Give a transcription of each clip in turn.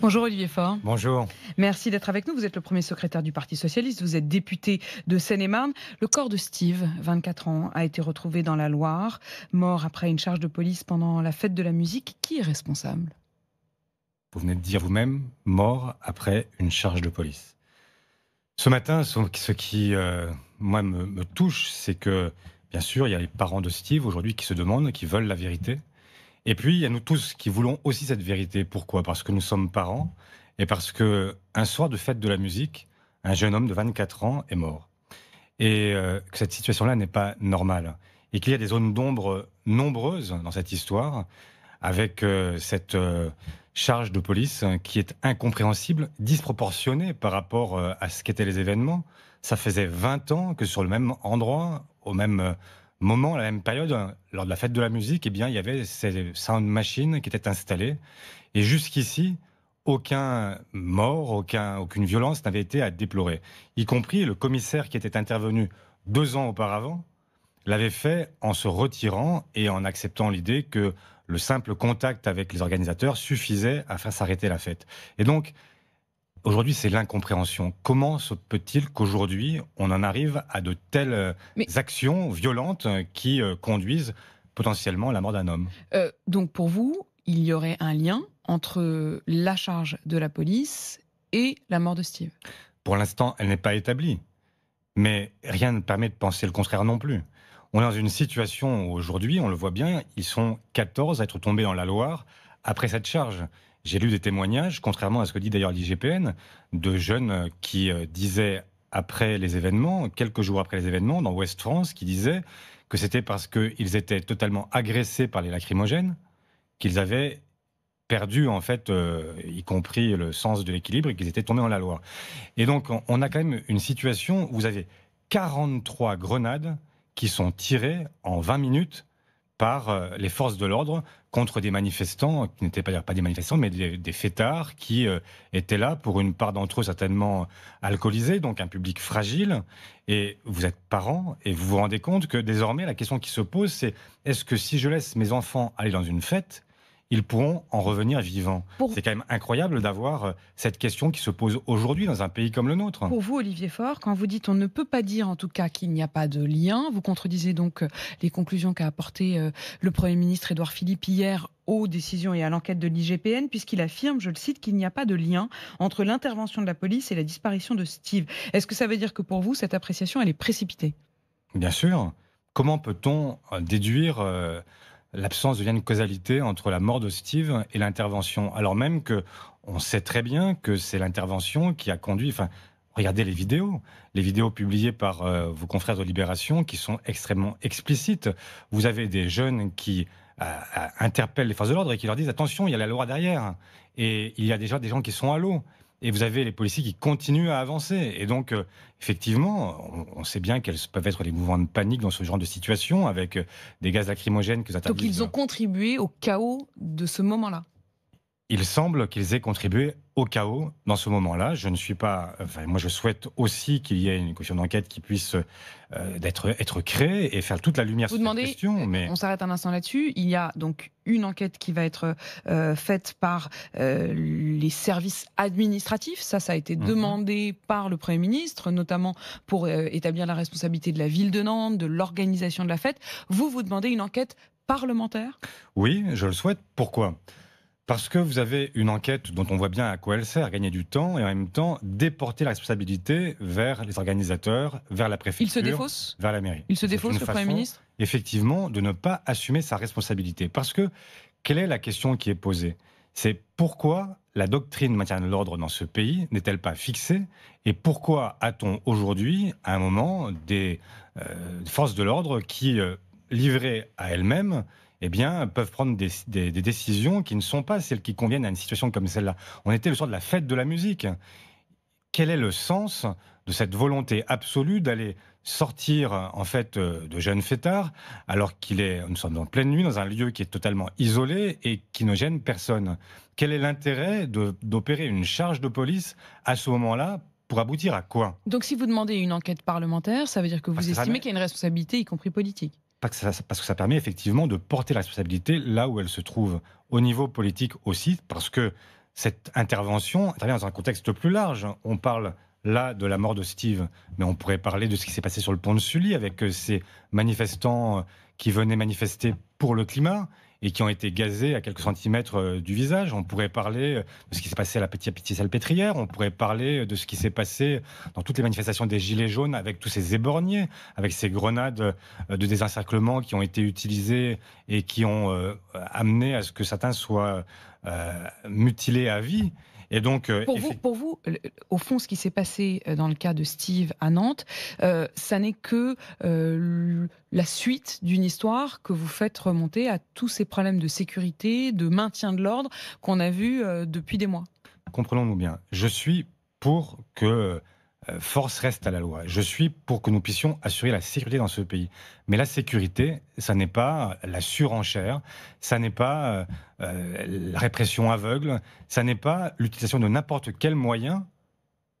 Bonjour Olivier Faure. Bonjour. Merci d'être avec nous. Vous êtes le premier secrétaire du Parti Socialiste, vous êtes député de Seine-et-Marne. Le corps de Steve, 24 ans, a été retrouvé dans la Loire, mort après une charge de police pendant la fête de la musique. Qui est responsable Vous venez de dire vous-même, mort après une charge de police. Ce matin, ce qui, euh, moi, me, me touche, c'est que, bien sûr, il y a les parents de Steve aujourd'hui qui se demandent, qui veulent la vérité. Et puis, il y a nous tous qui voulons aussi cette vérité. Pourquoi Parce que nous sommes parents et parce que un soir de fête de la musique, un jeune homme de 24 ans est mort. Et euh, que cette situation-là n'est pas normale. Et qu'il y a des zones d'ombre nombreuses dans cette histoire, avec euh, cette euh, charge de police qui est incompréhensible, disproportionnée par rapport à ce qu'étaient les événements. Ça faisait 20 ans que sur le même endroit, au même moment, la même période, euh, lors de la fête de la musique, eh bien, il y avait ces sound machines qui étaient installées. Et jusqu'ici, aucun mort, aucune violence n'avait été à déplorer. Y compris le commissaire qui était intervenu deux ans auparavant l'avait fait en se retirant et en acceptant l'idée que le simple contact avec les organisateurs suffisait à faire s'arrêter la fête. Et donc, Aujourd'hui, c'est l'incompréhension. Comment se peut-il qu'aujourd'hui, on en arrive à de telles euh, actions violentes qui euh, conduisent potentiellement à la mort d'un homme euh, Donc pour vous, il y aurait un lien entre la charge de la police et la mort de Steve Pour l'instant, elle n'est pas établie. Mais rien ne permet de penser le contraire non plus. On est dans une situation où aujourd'hui, on le voit bien, ils sont 14 à être tombés dans la Loire après cette charge. J'ai lu des témoignages, contrairement à ce que dit d'ailleurs l'IGPN, de jeunes euh, qui euh, disaient après les événements, quelques jours après les événements, dans ouest France, qui disaient que c'était parce qu'ils étaient totalement agressés par les lacrymogènes qu'ils avaient perdu, en fait, euh, y compris le sens de l'équilibre, et qu'ils étaient tombés en la loi. Et donc, on a quand même une situation où vous avez 43 grenades qui sont tirées en 20 minutes par euh, les forces de l'ordre contre des manifestants, qui n'étaient pas, des manifestants, mais des, fêtards qui euh, étaient là, pour une part d'entre eux certainement alcoolisés, donc un public fragile. Et vous êtes parents et vous vous rendez compte que désormais, la question qui se pose, c'est est-ce que si je laisse mes enfants aller dans une fête, ils pourront en revenir vivants. C'est quand même incroyable d'avoir euh, cette question qui se pose aujourd'hui dans un pays comme le nôtre. Pour vous, Olivier Faure, quand vous dites on ne peut pas dire en tout cas qu'il n'y a pas de lien, vous contredisez donc euh, les conclusions qu'a apportées euh, le Premier ministre Édouard Philippe hier aux décisions et à l'enquête de l'IGPN, puisqu'il affirme, je le cite, qu'il n'y a pas de lien entre l'intervention de la police et la disparition de Steve. Est-ce que ça veut dire que pour vous, cette appréciation, elle est précipitée Bien sûr. Comment peut-on déduire l'absence de lien de causalité entre la mort de Steve et l'intervention, alors même que on sait très bien que c'est l'intervention qui a conduit. Enfin, regardez les vidéos, les vidéos publiées par euh, vos confrères de Libération qui sont extrêmement explicites. Vous avez des jeunes qui euh, euh, interpellent les forces de l'ordre et qui leur disent attention, il y a la loi derrière et il y a déjà des gens qui sont à l'eau. Et vous avez les policiers qui continuent à avancer. Et donc, euh, effectivement, on, sait bien quels peuvent être les mouvements de panique dans ce genre de situation, avec euh, des gaz lacrymogènes que ça Donc, ils ont contribué au chaos de ce moment-là il semble qu'ils aient contribué au chaos dans ce moment-là. Je ne suis pas. Enfin, moi, je souhaite aussi qu'il y ait une commission d'enquête qui puisse euh, d'être être créée et faire toute la lumière sur cette question. Euh, mais on s'arrête un instant là-dessus. Il y a donc une enquête qui va être euh, faite par les services administratifs. Ça, ça a été mhm. demandé par le Premier ministre, notamment pour établir la responsabilité de la ville de Nantes, de l'organisation de la fête. Vous, vous demandez une enquête parlementaire Oui, je le souhaite. Pourquoi parce que vous avez une enquête dont on voit bien à quoi elle sert, gagner du temps et en même temps déporter la responsabilité vers les organisateurs, vers la préfecture, Il se vers la mairie. Il se défausse, le Premier ministre Effectivement, de ne pas assumer sa responsabilité. Parce que quelle est la question qui est posée C'est pourquoi la doctrine maintien de l'ordre dans ce pays n'est-elle pas fixée Et pourquoi a-t-on aujourd'hui, à un moment, des euh, forces de l'ordre qui, euh, livraient à elles-mêmes, eh bien, peuvent prendre des, décisions qui ne sont pas celles qui conviennent à une situation comme celle-là. On était le soir de la fête de la musique. Quel est le sens de cette volonté absolue d'aller sortir en fait euh, de jeunes fêtards alors qu'il est, nous sommes en pleine nuit dans un lieu qui est totalement isolé et qui ne gêne personne. Quel est l'intérêt d'opérer une charge de police à ce moment-là pour aboutir à quoi Donc si vous demandez une enquête parlementaire, ça veut dire que vous estimez qu'il y a une responsabilité, y compris politique parce que, ça, permet effectivement de porter la responsabilité là où elle se trouve, au niveau politique aussi, parce que cette intervention intervient dans un contexte plus large. On parle là de la mort de Steve, mais on pourrait parler de ce qui s'est passé sur le pont de Sully avec euh, ces manifestants euh, qui venaient manifester pour le climat et qui ont été gazés à quelques centimètres euh, du visage. On pourrait parler euh, de ce qui s'est passé à la petite, petite salpêtrière, on pourrait parler euh, de ce qui s'est passé dans toutes les manifestations des Gilets jaunes avec tous ces éborgnés, avec ces grenades de désencerclement qui ont été utilisées et qui ont amené à ce que certains soient mutilés à vie. Et donc, euh, pour, vous, au fond, ce qui s'est passé euh, dans le cas de Steve à Nantes, euh, ça n'est que la suite d'une histoire que vous faites remonter à tous ces problèmes de sécurité, de maintien de l'ordre qu'on a vu depuis des mois. Comprenons-nous bien. Je suis pour que euh, force reste à la loi. Je suis pour que nous puissions assurer la sécurité dans ce pays. Mais la sécurité, ça n'est pas euh, la surenchère, ça n'est pas euh, la répression aveugle, ça n'est pas l'utilisation de n'importe quel moyen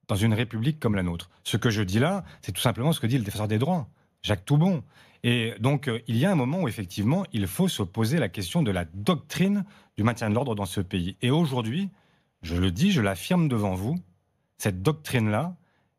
dans une république comme la nôtre. Ce que je dis là, c'est tout simplement ce que dit le défenseur des droits, Jacques Toubon. Et donc, il y a un moment où, effectivement, il faut se poser la question de la doctrine du maintien de l'ordre dans ce pays. Et aujourd'hui, je le dis, je l'affirme devant vous, cette doctrine-là,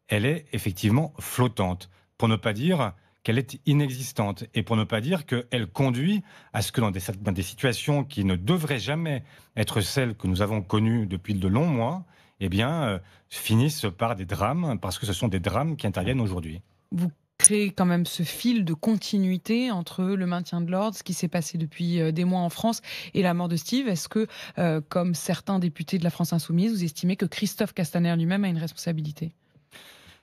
elle est effectivement flottante, pour ne pas dire qu'elle est inexistante, et pour ne pas dire qu'elle conduit à ce que dans des, situations qui ne devraient jamais être celles que nous avons connues depuis de longs mois, eh bien, euh, finissent par des drames, parce que ce sont des drames qui interviennent aujourd'hui. Vous créez quand même ce fil de continuité entre le maintien de l'ordre, ce qui s'est passé depuis euh, des mois en France et la mort de Steve. Est-ce que, euh, comme certains députés de la France insoumise, vous estimez que Christophe Castaner lui-même a une responsabilité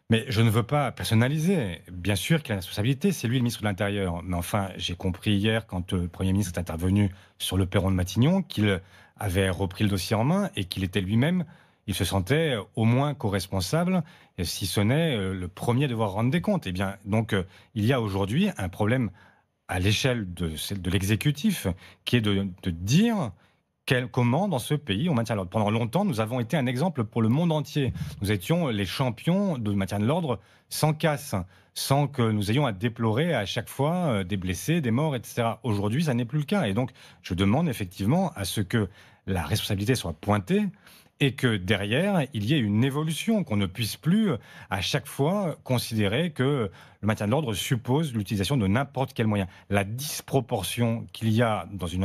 mais je ne veux pas personnaliser. Bien sûr qu'il a la responsabilité, c'est lui le ministre de l'Intérieur. Mais enfin, j'ai compris hier, quand euh, le Premier ministre est intervenu sur le perron de Matignon, qu'il avait repris le dossier en main et qu'il était lui-même, il se sentait au moins co-responsable, si ce n'est euh, le premier devoir rendre des comptes. Et eh bien, donc, euh, il y a aujourd'hui un problème à l'échelle de, de l'exécutif qui est de, de dire quel, comment, dans ce pays, on maintient l'ordre. Pendant longtemps, nous avons été un exemple pour le monde entier. Nous étions les champions de maintien de l'ordre sans casse, sans que nous ayons à déplorer à chaque fois euh, des blessés, des morts, etc. Aujourd'hui, ça n'est plus le cas. Et donc, je demande effectivement à ce que la responsabilité soit pointée et que derrière, il y ait une évolution, qu'on ne puisse plus euh, à chaque fois considérer que le maintien de l'ordre suppose l'utilisation de n'importe quel moyen. La disproportion qu'il y a dans une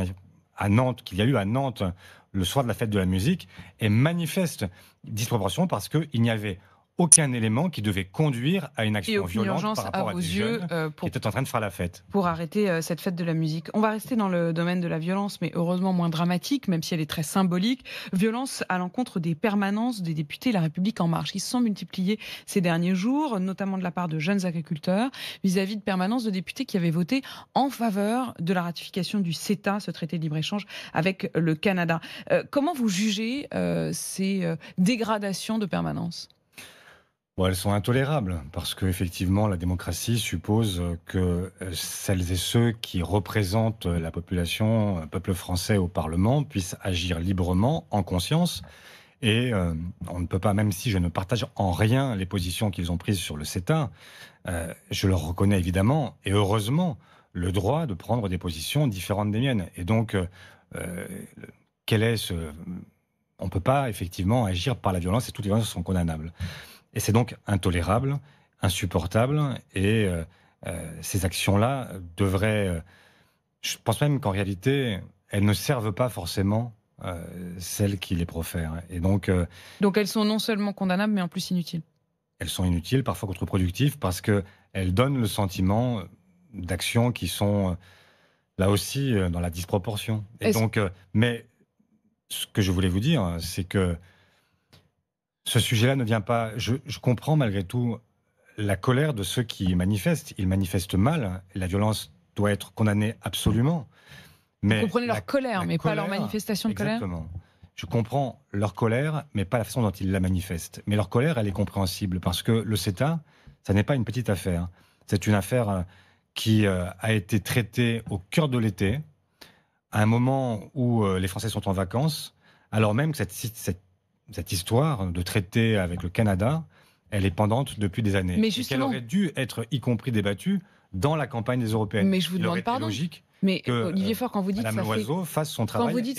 à Nantes, qu'il y a eu à Nantes le soir de la fête de la musique, est manifeste. Disproportion parce qu'il n'y avait aucun élément qui devait conduire à une action violente par rapport à, yeux euh, pour, qui en train de faire la fête. Pour arrêter euh, cette fête de la musique. On va rester dans le domaine de la violence, mais heureusement moins dramatique, même si elle est très symbolique. Violence à l'encontre des permanences des députés La République En Marche, qui se sont multipliées ces derniers jours, notamment de la part de jeunes agriculteurs, vis-à-vis de permanences de députés qui avaient voté en faveur de la ratification du CETA, ce traité de libre-échange avec le Canada. Euh, comment vous jugez ces dégradations de permanence elles sont intolérables parce que effectivement la démocratie suppose que euh, celles et ceux qui représentent la population, le peuple français au Parlement, puissent agir librement, en conscience. Et euh, on ne peut pas, même si je ne partage en rien les positions qu'ils ont prises sur le CETA, euh, je leur reconnais évidemment et heureusement le droit de prendre des positions différentes des miennes. Et donc, est On ne peut pas effectivement agir par la violence et toutes les violences sont condamnables. Et c'est donc intolérable, insupportable, et euh, euh, ces actions-là devraient... Euh, je pense même qu'en réalité, elles ne servent pas forcément celles qui les profèrent. Et donc, donc elles sont non seulement condamnables, mais en plus inutiles. Elles sont inutiles, parfois contre-productives, parce qu'elles donnent le sentiment d'actions qui sont là aussi dans la disproportion. Et donc, mais ce que je voulais vous dire, c'est que ce sujet-là ne vient pas. Je, comprends malgré tout la colère de ceux qui manifestent. Ils manifestent mal. La violence doit être condamnée absolument. Vous comprenez leur colère, mais pas leur manifestation de colère Exactement. Je comprends leur colère, mais pas la façon dont ils la manifestent. Mais leur colère, elle est compréhensible parce que le CETA, ça n'est pas une petite affaire. C'est une affaire euh, qui euh, a été traitée au cœur de l'été, à un moment où euh, les Français sont en vacances, alors même que cette, cette cette histoire de traité avec le Canada, elle est pendante depuis des années. Mais justement, qu'elle aurait dû être y compris débattue dans la campagne des Européennes. Mais je vous demande pardon. Logique mais euh, Olivier euh, Faure, quand vous dites Madame ça fait, son travail quand vous dites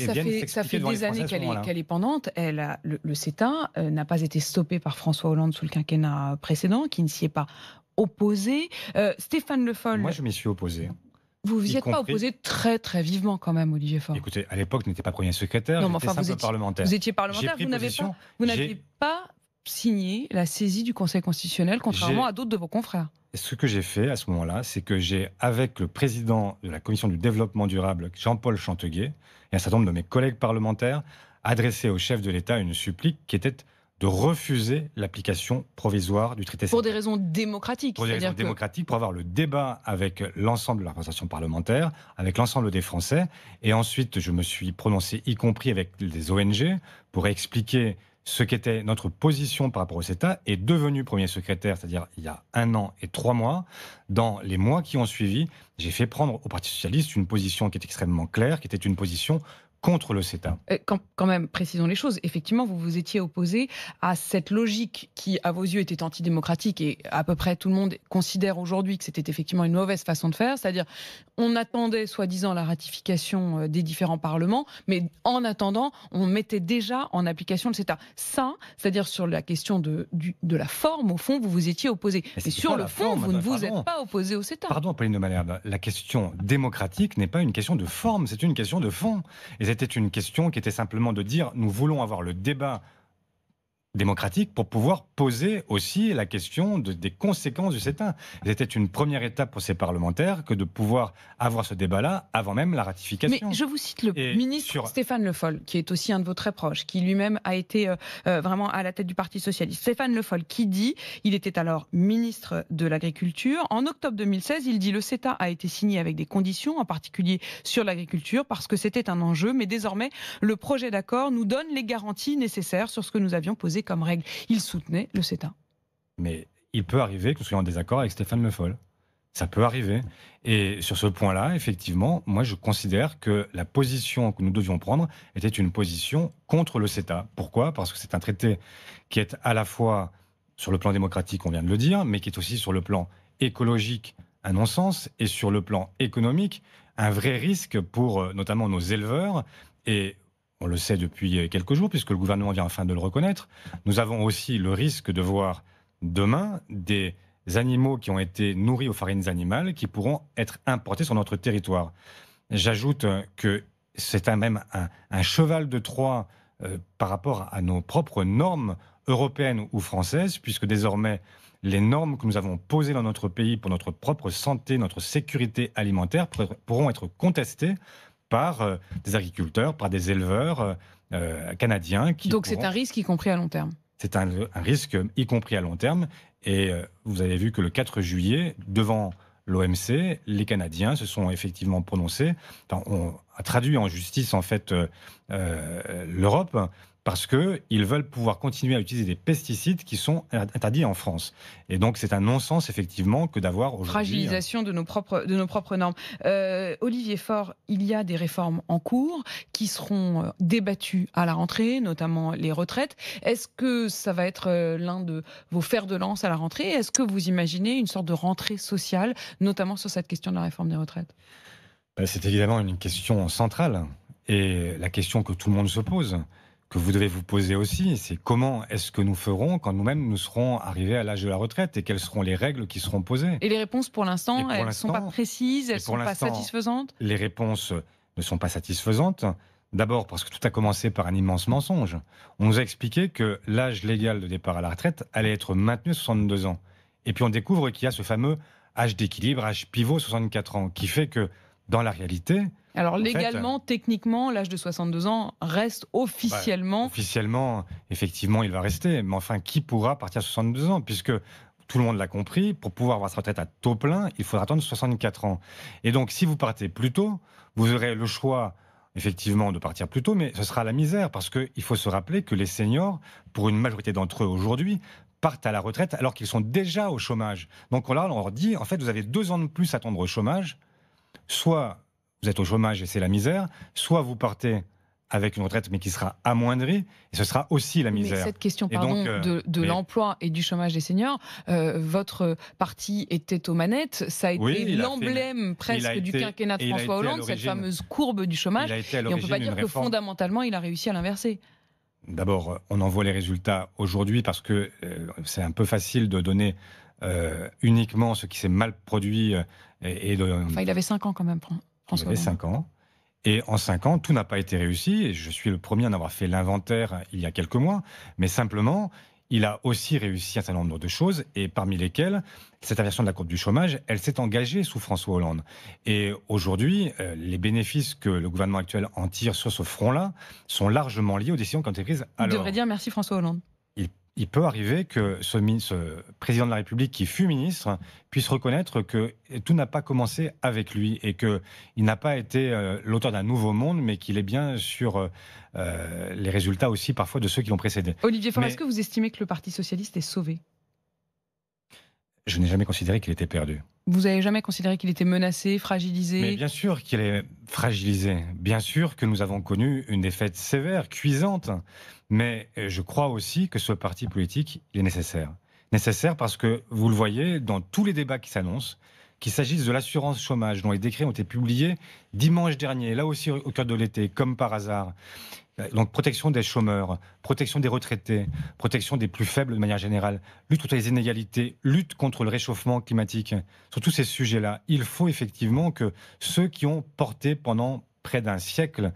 ça fait, des années qu'elle est, pendante, elle le, CETA euh, n'a pas été stoppé par François Hollande sous le quinquennat précédent, qui ne s'y est pas opposé. Stéphane Le Foll. Moi, je m'y suis opposé. Vous vous êtes pas opposé très très vivement quand même, Olivier Faure. Écoutez, à l'époque, je n'étais pas premier secrétaire, non, mais enfin, vous étiez, parlementaire. Vous étiez parlementaire, vous n'avez pas, n'aviez pas signé la saisie du Conseil constitutionnel, contrairement à d'autres de vos confrères. Ce que j'ai fait à ce moment-là, c'est que j'ai, avec le président de la commission du développement durable, Jean-Paul Chanteguet, et un certain nombre de mes collègues parlementaires, adressé au chef de l'État une supplique qui était de refuser l'application provisoire du traité. Pour des raisons démocratiques. Pour des raisons pour avoir le débat avec l'ensemble de la représentation parlementaire, avec l'ensemble des Français. Et ensuite, je me suis prononcé, y compris avec les ONG, pour expliquer ce qu'était notre position par rapport au CETA, et devenu premier secrétaire, c'est-à-dire il y a un an et trois mois. Dans les mois qui ont suivi, j'ai fait prendre au Parti socialiste une position qui est extrêmement claire, qui était une position contre le CETA. Euh, quand, quand, même, précisons les choses. Effectivement, vous vous étiez opposé à cette logique qui, à vos yeux, était antidémocratique et à peu près tout le monde considère aujourd'hui que c'était effectivement une mauvaise façon de faire. C'est-à-dire, on attendait soi-disant la ratification euh, des différents parlements, mais en attendant, on mettait déjà en application le CETA. Ça, c'est-à-dire sur la question de, de la forme, au fond, vous vous étiez opposé. Mais, sur le fond, vous ne vous êtes pas opposé au CETA. Pardon, Pauline de Malherbe, la question démocratique n'est pas une question de forme, c'est une question de fond. Et c'était une question qui était simplement de dire nous voulons avoir le débat démocratique pour pouvoir poser aussi la question des conséquences du CETA. C'était une première étape pour ces parlementaires que de pouvoir avoir ce débat-là avant même la ratification. Mais je vous cite le ministre Stéphane Le Foll, qui est aussi un de vos très proches, qui lui-même a été euh, euh, vraiment à la tête du Parti socialiste. Stéphane Le Foll qui dit, il était alors ministre de l'Agriculture, en octobre 2016, il dit le CETA a été signé avec des conditions, en particulier sur l'agriculture, parce que c'était un enjeu, mais désormais, le projet d'accord nous donne les garanties nécessaires sur ce que nous avions posé comme règle. Il soutenait le CETA. Mais il peut arriver que nous soyons en désaccord avec Stéphane Le Foll. Ça peut arriver. Et sur ce point-là, effectivement, moi, je considère que la position que nous devions prendre était une position contre le CETA. Pourquoi Parce que c'est un traité qui est à la fois sur le plan démocratique, on vient de le dire, mais qui est aussi sur le plan écologique un non-sens et sur le plan économique un vrai risque pour euh, notamment nos éleveurs et on le sait depuis quelques jours, puisque le gouvernement vient enfin de le reconnaître. Nous avons aussi le risque de voir demain des animaux qui ont été nourris aux farines animales qui pourront être importés sur notre territoire. J'ajoute que c'est même un, cheval de Troie euh, par rapport à nos propres normes européennes ou françaises, puisque désormais les normes que nous avons posées dans notre pays pour notre propre santé, notre sécurité alimentaire pourront être contestées par euh, des agriculteurs, par des éleveurs euh, euh, canadiens. Qui Donc c'est un risque, y compris à long terme. C'est un, risque, y compris à long terme. Et vous avez vu que le 4 juillet, devant l'OMC, les Canadiens se sont effectivement prononcés, on a traduit en justice en fait l'Europe parce qu'ils veulent pouvoir continuer à utiliser des pesticides qui sont interdits en France. Et donc, c'est un non-sens, effectivement, que d'avoir aujourd'hui... Fragilisation de nos propres, de nos propres normes. Euh, Olivier Faure, il y a des réformes en cours qui seront euh, débattues à la rentrée, notamment les retraites. Est-ce que ça va être euh, l'un de vos fers de lance à la rentrée Est-ce que vous imaginez une sorte de rentrée sociale, notamment sur cette question de la réforme des retraites C'est évidemment une question centrale et la question que tout le monde se pose que vous devez vous poser aussi, c'est comment est-ce que nous ferons quand nous-mêmes nous serons arrivés à l'âge de la retraite et quelles seront les règles qui seront posées. Et les réponses pour l'instant, elles ne sont pas précises, elles ne sont pas satisfaisantes Les réponses ne sont pas satisfaisantes. D'abord parce que tout a commencé par un immense mensonge. On nous a expliqué que l'âge légal de départ à la retraite allait être maintenu à 62 ans. Et puis on découvre qu'il y a ce fameux âge d'équilibre, âge pivot 64 ans, qui fait que dans la réalité, alors légalement, euh, techniquement, l'âge de 62 ans reste officiellement. officiellement, effectivement, il va rester. Mais enfin, qui pourra partir à 62 ans Puisque tout le monde l'a compris, pour pouvoir avoir sa retraite à taux plein, il faudra attendre 64 ans. Et donc, si vous partez plus tôt, vous aurez le choix effectivement de partir plus tôt, mais ce sera la misère parce qu'il faut se rappeler que les seniors, pour une majorité d'entre eux aujourd'hui, partent à la retraite alors qu'ils sont déjà au chômage. Donc là, on leur dit, en fait, vous avez deux ans de plus à attendre au chômage, soit vous êtes au chômage et c'est la misère, soit vous partez avec une retraite mais qui sera amoindrie, et ce sera aussi la misère. Mais cette question pardon, euh, de, l'emploi et du chômage des seniors, euh, votre parti était aux manettes, ça a été l'emblème presque du quinquennat de François Hollande, cette fameuse courbe du chômage, et on ne peut pas dire que fondamentalement il a réussi à l'inverser. D'abord, on en voit les résultats aujourd'hui parce que euh, c'est un peu facile de donner uniquement ce qui s'est mal produit. et, de... Enfin, il avait 5 ans quand même. François J'avais 5 ans. Et en 5 ans, tout n'a pas été réussi. je suis le premier à en avoir fait l'inventaire il y a quelques mois. Mais simplement, il a aussi réussi un certain nombre de choses, et parmi lesquelles, cette inversion de la courbe du chômage, elle s'est engagée sous François Hollande. Et aujourd'hui, euh, les bénéfices que le gouvernement actuel en tire sur ce front-là sont largement liés aux décisions qui ont été prises alors. Vous devrait dire merci François Hollande il peut arriver que ce, président de la République qui fut ministre puisse reconnaître que tout n'a pas commencé avec lui et qu'il n'a pas été euh, l'auteur d'un nouveau monde, mais qu'il est bien sur euh, euh, les résultats aussi parfois de ceux qui l'ont précédé. Olivier Faure, est-ce que vous estimez que le Parti socialiste est sauvé je n'ai jamais considéré qu'il était perdu. Vous n'avez jamais considéré qu'il était menacé, fragilisé Mais bien sûr qu'il est fragilisé. Bien sûr que nous avons connu une défaite sévère, cuisante. Mais euh, je crois aussi que ce parti politique, est nécessaire. Nécessaire parce que, vous le voyez, dans tous les débats qui s'annoncent, qu'il s'agisse de l'assurance chômage, dont les décrets ont été publiés dimanche dernier, là aussi au cœur de l'été, comme par hasard. Donc protection des chômeurs, protection des retraités, protection des plus faibles de manière générale, lutte contre les inégalités, lutte contre le réchauffement climatique. Sur tous ces sujets-là, il faut effectivement que ceux qui ont porté pendant près d'un siècle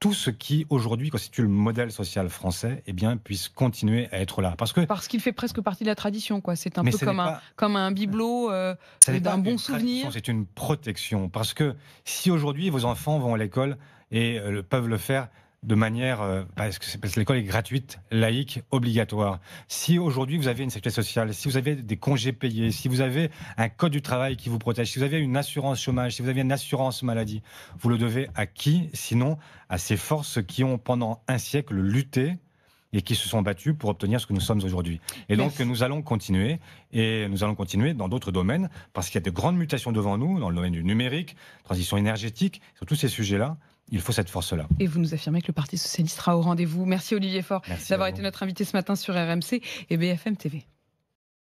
tout ce qui aujourd'hui constitue le modèle social français, eh bien, puisse continuer à être là. Parce que parce qu'il fait presque partie de la tradition, quoi. C'est un peu comme un, comme un bibelot euh, d'un bon souvenir. C'est une protection parce que si aujourd'hui vos enfants vont à l'école et euh, peuvent le faire de manière, euh, bah, parce que, l'école est gratuite, laïque, obligatoire. Si aujourd'hui vous avez une sécurité sociale, si vous avez des congés payés, si vous avez un code du travail qui vous protège, si vous avez une assurance chômage, si vous avez une assurance maladie, vous le devez à qui Sinon à ces forces qui ont pendant un siècle lutté et qui se sont battues pour obtenir ce que nous sommes aujourd'hui. Et donc nous allons continuer, et nous allons continuer dans d'autres domaines, parce qu'il y a de grandes mutations devant nous, dans le domaine du numérique, transition énergétique, sur tous ces sujets-là. Il faut cette force-là. Et vous nous affirmez que le Parti socialiste sera au rendez-vous. Merci Olivier Faure d'avoir été notre invité ce matin sur RMC et BFM TV.